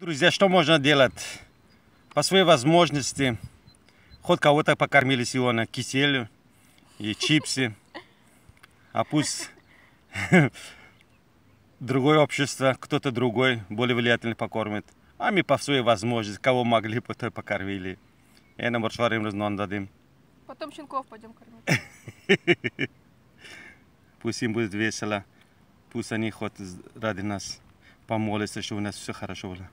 Друзья, что можно делать? По своей возможности, хоть кого-то покормили сегодня киселью и чипсы, а пусть другое общество, кто-то другой, более влиятельный покормит. А мы по своей возможности, кого могли, по той покормили. Я нам борчварим разнон дадим. Потом щенков пойдем кормить. Пусть им будет весело. Пусть они хоть ради нас помолятся, чтобы у нас все хорошо было.